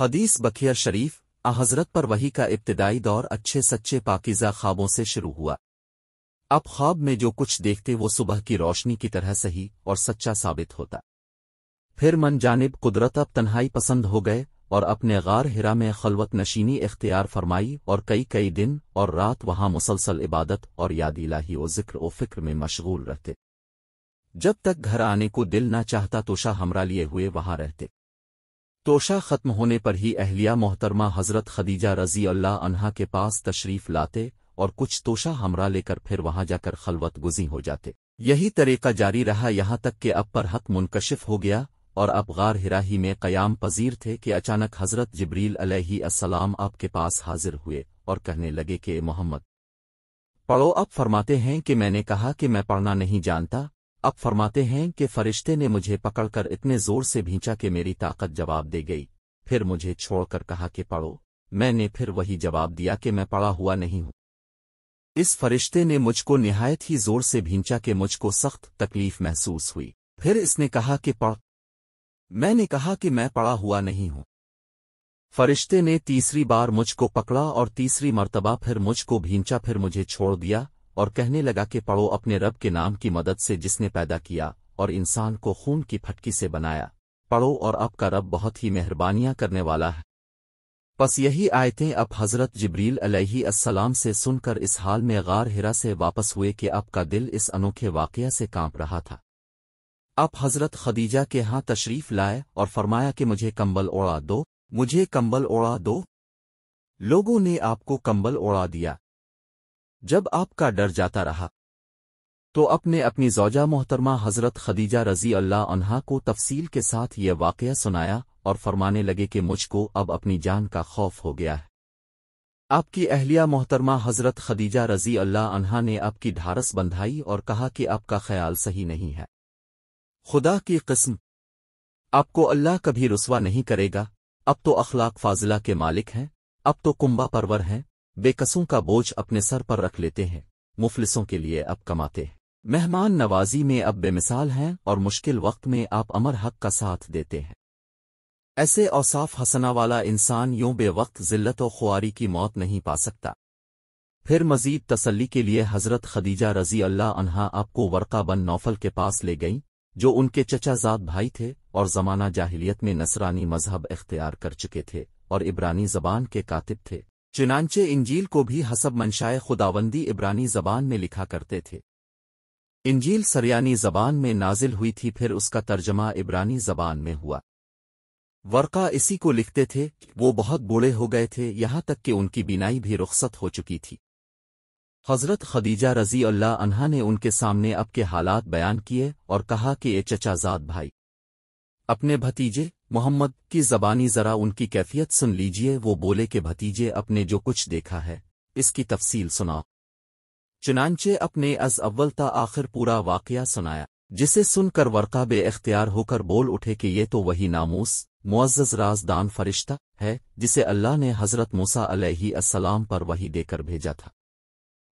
हदीस बखियर शरीफ आ हजरत पर वही का इब्तदाई दौर अच्छे सच्चे पाकिजा ख्वाबों से शुरू हुआ अब ख्वाब में जो कुछ देखते वो सुबह की रोशनी की तरह सही और सच्चा साबित होता फिर मन जानब कुदरत अब तन्हाई पसंद हो गए और अपने गार हिरा में खलवत नशीनी इख्तियार फरमाई और कई कई दिन और रात वहां मुसलसल इबादत और याद इलाही व जिक्र व फिक्र में मशगूल रहते जब तक घर आने को दिल न चाहता तो शाह हमरा लिए हुए वहां रहते तोशा खत्म होने पर ही अहलिया मोहतरमा हजरत खदीजा रजी अल्लाह अनहा के पास तशरीफ लाते और कुछ तोशा हमरा लेकर फिर वहां जाकर खलवत गुजी हो जाते यही तरीका जारी रहा यहाँ तक कि अब पर हक मुनकशिफ हो गया और अब गार हिराही में कयाम पजीर थे कि अचानक हजरत जबरील अलैहिस्सलाम आपके पास हाजिर हुए और कहने लगे कि मोहम्मद पढ़ो अब फरमाते हैं कि मैंने कहा कि मैं पढ़ना नहीं जानता अब फरमाते हैं कि फरिश्ते ने मुझे पकड़कर इतने जोर से भींचा कि मेरी ताकत जवाब दे गई फिर मुझे छोड़कर कहा कि पढ़ो मैंने फिर वही जवाब दिया कि मैं पड़ा हुआ नहीं हूं इस फरिश्ते ने मुझको निहायत ही जोर से भींचा कि मुझको सख्त तकलीफ महसूस हुई फिर इसने कहा कि पढ़ मैंने कहा कि मैं पड़ा हुआ नहीं हूं फरिश्ते ने तीसरी बार मुझको पकड़ा और तीसरी मर्तबा फिर मुझको भींचा फिर मुझे छोड़ दिया और कहने लगा कि पढ़ो अपने रब के नाम की मदद से जिसने पैदा किया और इंसान को खून की फटकी से बनाया पढ़ो और अब का रब बहुत ही मेहरबानियां करने वाला है बस यही आयतें अब हज़रत जबरील अलैहिस्सलाम से सुनकर इस हाल में गार हिरा से वापस हुए कि अब का दिल इस अनोखे वाकया से कांप रहा था अब हज़रत खदीजा के यहाँ तशरीफ़ लाए और फरमाया कि मुझे कंबल ओढ़ा दो मुझे कंबल ओढ़ा दो लोगों ने आपको कंबल ओढ़ा दिया जब आपका डर जाता रहा तो अपने अपनी जौजा मोहतरमा हजरत खदीजा रजी अल्लाह अनहा को तफसील के साथ ये वाक़ सुनाया और फरमाने लगे कि मुझको अब अपनी जान का खौफ हो गया है आपकी अहलिया मोहतरमा हजरत खदीजा रजी अल्लाह अनहा ने आपकी ढारस बंधाई और कहा कि आपका ख्याल सही नहीं है खुदा की किस्म आपको अल्लाह कभी रुसवा नहीं करेगा अब तो अखलाक फाजिला के मालिक हैं अब तो कुंबा परवर हैं बेकसों का बोझ अपने सर पर रख लेते हैं मुफलिसों के लिए अब कमाते हैं मेहमान नवाजी में अब बेमिसाल हैं और मुश्किल वक्त में आप अमर हक का साथ देते हैं ऐसे औसाफ हसना वाला इंसान यूं बेवक्त जिल्लत और खुआरी की मौत नहीं पा सकता फिर मजीद तसल्ली के लिए हजरत खदीजा रजी अल्लाह अनहा आपको वर्का बन नौफल के पास ले गईं जो उनके चचाजाद भाई थे और जमाना जाहिलियत में नसरानी मजहब इख्तियार कर चुके थे और इब्रानी जबान के कातिब थे चुनानचे इंजील को भी हसब मंशाए खुदावंदी इब्रानी जबान में लिखा करते थे इंजील सरयानी जबान में नाजिल हुई थी फिर उसका तर्जमा इब्रानी जबान में हुआ वर्का इसी को लिखते थे वो बहुत बूढ़े हो गए थे यहां तक कि उनकी बीनाई भी रुख्सत हो चुकी थी हजरत खदीजा रजी अल्लाह अनहा ने उनके सामने अब के हालात बयान किए और कहा कि ये चचाजाद भाई अपने भतीजे मोहम्मद की जबानी ज़रा उनकी कैफियत सुन लीजिए वो बोले के भतीजे अपने जो कुछ देखा है इसकी तफसील सुनाओ चुनानचे अपने अज अव्वल आखिर पूरा वाकया सुनाया जिसे सुनकर वर्का अख्तियार होकर बोल उठे कि ये तो वही नामूस मुआज़ राजदान फरिश्ता है जिसे अल्लाह ने हज़रत मूसा असलाम पर वही देकर भेजा था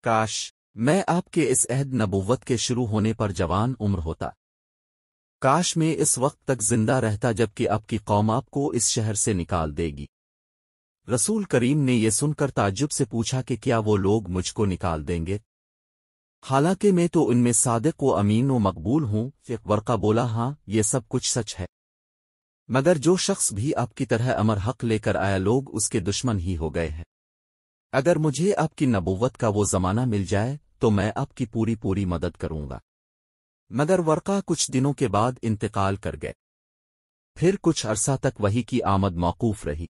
काश मैं आपके इस अहद नबूवत के शुरू होने पर जवान उम्र होता काश में इस वक्त तक जिंदा रहता जबकि आपकी कौम आपको इस शहर से निकाल देगी रसूल करीम ने यह सुनकर ताजुब से पूछा कि क्या वो लोग मुझको निकाल देंगे हालांकि मैं तो उनमें सादक व अमीन व मकबूल हूं वर्का बोला हां ये सब कुछ सच है मगर जो शख्स भी आपकी तरह अमर हक लेकर आया लोग उसके दुश्मन ही हो गए हैं अगर मुझे आपकी नबूवत का वो ज़माना मिल जाए तो मैं आपकी पूरी पूरी मदद करूंगा मगर वर्का कुछ दिनों के बाद इंतकाल कर गए फिर कुछ अरसा तक वही की आमद मौकूफ रही